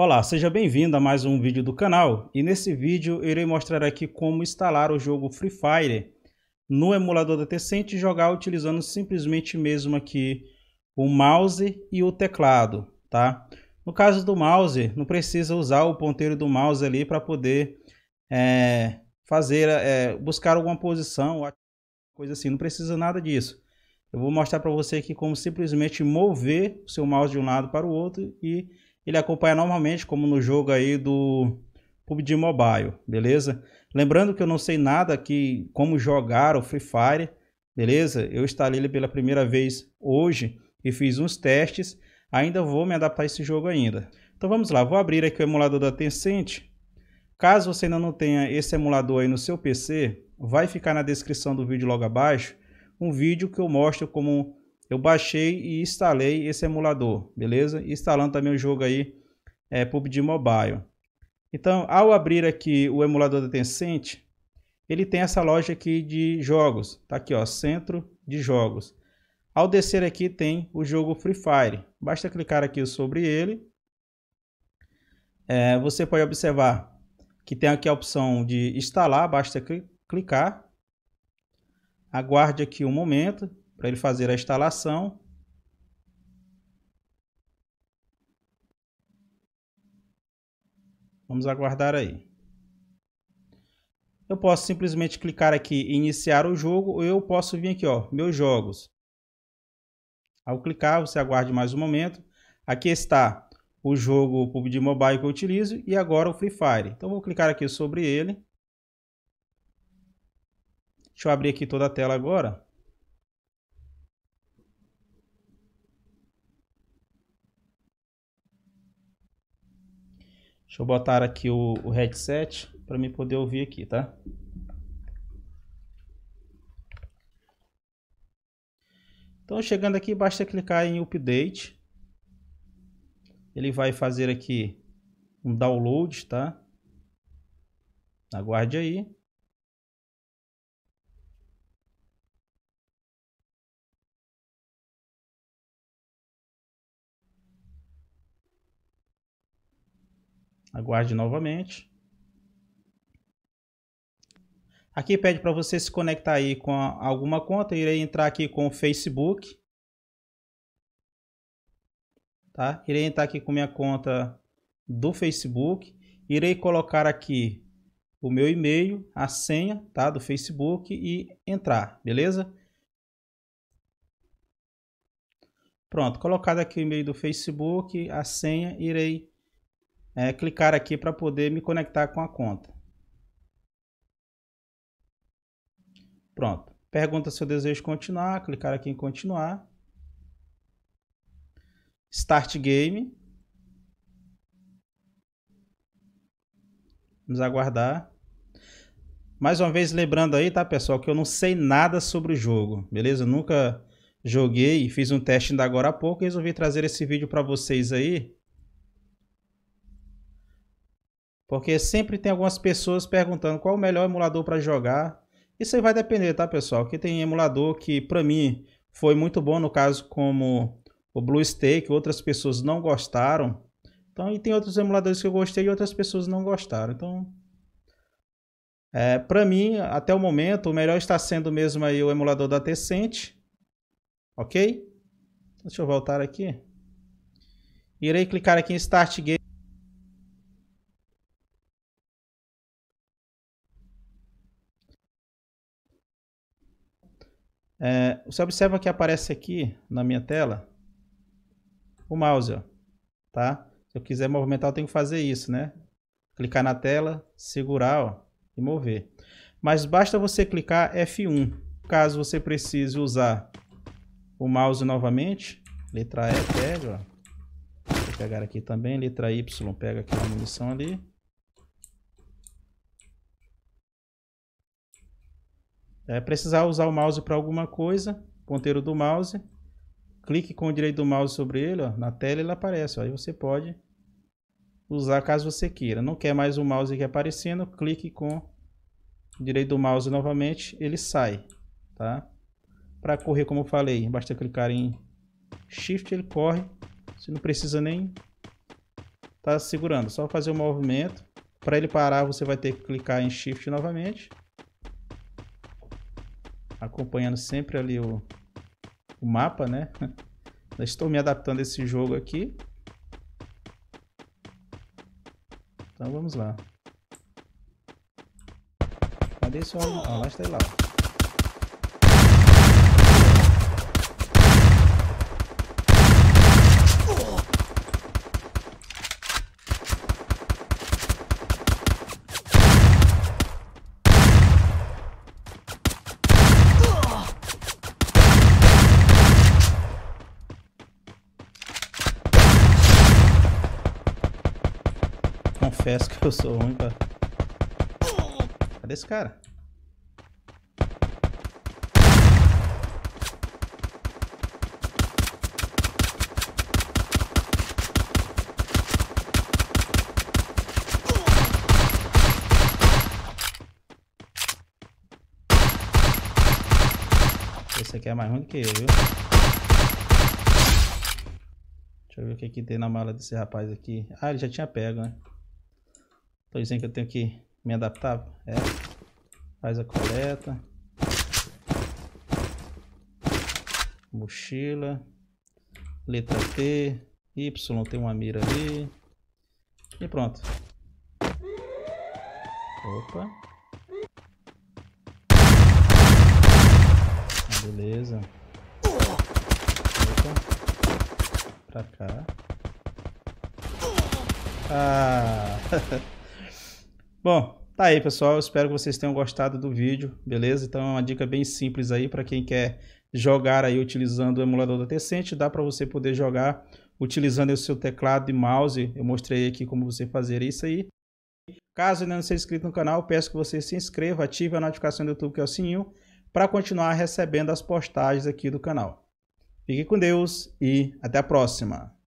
Olá, seja bem-vindo a mais um vídeo do canal e nesse vídeo irei mostrar aqui como instalar o jogo Free Fire no emulador da Tencent e jogar utilizando simplesmente mesmo aqui o mouse e o teclado, tá? No caso do mouse, não precisa usar o ponteiro do mouse ali para poder é, fazer, é, buscar alguma posição, coisa assim, não precisa nada disso. Eu vou mostrar para você aqui como simplesmente mover o seu mouse de um lado para o outro e ele acompanha normalmente, como no jogo aí do PUBG Mobile, beleza? Lembrando que eu não sei nada que como jogar o Free Fire, beleza? Eu instalei ele pela primeira vez hoje e fiz uns testes. Ainda vou me adaptar a esse jogo ainda. Então vamos lá, vou abrir aqui o emulador da Tencent. Caso você ainda não tenha esse emulador aí no seu PC, vai ficar na descrição do vídeo logo abaixo um vídeo que eu mostro como eu baixei e instalei esse emulador, beleza? Instalando também o jogo aí, é, PUBG Mobile. Então, ao abrir aqui o emulador da Tencent, ele tem essa loja aqui de jogos, tá aqui ó, centro de jogos. Ao descer aqui tem o jogo Free Fire, basta clicar aqui sobre ele. É, você pode observar que tem aqui a opção de instalar, basta clicar. Aguarde aqui um momento, para ele fazer a instalação. Vamos aguardar aí. Eu posso simplesmente clicar aqui em iniciar o jogo ou eu posso vir aqui, ó, meus jogos. Ao clicar, você aguarde mais um momento. Aqui está o jogo PUBG Mobile que eu utilizo e agora o Free Fire. Então vou clicar aqui sobre ele. Deixa eu abrir aqui toda a tela agora. Deixa eu botar aqui o, o headset para me poder ouvir aqui, tá? Então, chegando aqui, basta clicar em Update. Ele vai fazer aqui um download, tá? Aguarde aí. Aguarde novamente. Aqui pede para você se conectar aí com alguma conta. Eu irei entrar aqui com o Facebook. Tá? Irei entrar aqui com minha conta do Facebook. Irei colocar aqui o meu e-mail, a senha tá? do Facebook e entrar, beleza? Pronto, colocado aqui o e-mail do Facebook, a senha, irei é, clicar aqui para poder me conectar com a conta. Pronto. Pergunta se eu desejo continuar, clicar aqui em continuar. Start game. Vamos aguardar. Mais uma vez, lembrando aí, tá, pessoal, que eu não sei nada sobre o jogo, beleza? Eu nunca joguei, fiz um teste ainda agora há pouco e resolvi trazer esse vídeo para vocês aí, Porque sempre tem algumas pessoas perguntando qual o melhor emulador para jogar. Isso aí vai depender, tá, pessoal? Que tem emulador que, para mim, foi muito bom, no caso como o BlueStake, outras pessoas não gostaram. Então, e tem outros emuladores que eu gostei e outras pessoas não gostaram. Então, é, para mim, até o momento, o melhor está sendo mesmo aí o emulador da Tencent ok? Deixa eu voltar aqui. Irei clicar aqui em Start Game. É, você observa que aparece aqui na minha tela o mouse, ó, tá? Se eu quiser movimentar, eu tenho que fazer isso, né? Clicar na tela, segurar ó, e mover. Mas basta você clicar F1. Caso você precise usar o mouse novamente, letra E pega, ó. Vou pegar aqui também, letra Y pega aquela munição ali. É, precisar usar o mouse para alguma coisa, ponteiro do mouse, clique com o direito do mouse sobre ele, ó, na tela ele aparece. Ó, aí você pode usar caso você queira. Não quer mais o mouse aqui aparecendo, clique com o direito do mouse novamente, ele sai. Tá? Para correr, como eu falei, basta clicar em Shift, ele corre. Você não precisa nem tá segurando, só fazer o movimento. Para ele parar, você vai ter que clicar em Shift novamente acompanhando sempre ali o, o mapa, né? estou me adaptando a esse jogo aqui. Então vamos lá. Cadê seu... Ah, lá está ele lá. confesso que eu sou ruim pra... Cadê esse cara? Esse aqui é mais ruim que eu, viu? Deixa eu ver o que, que tem na mala desse rapaz aqui. Ah, ele já tinha pego, né? Tô dizendo que eu tenho que me adaptar. É. Faz a coleta. Mochila. Letra T. Y tem uma mira ali. E pronto. Opa. Beleza. Opa. Pra cá. Ah. Bom, tá aí, pessoal. espero que vocês tenham gostado do vídeo, beleza? Então é uma dica bem simples aí para quem quer jogar aí utilizando o emulador da Tencent. Dá para você poder jogar utilizando o seu teclado e mouse. Eu mostrei aqui como você fazer isso aí. Caso ainda não seja inscrito no canal, peço que você se inscreva, ative a notificação do YouTube, que é o sininho, para continuar recebendo as postagens aqui do canal. Fique com Deus e até a próxima!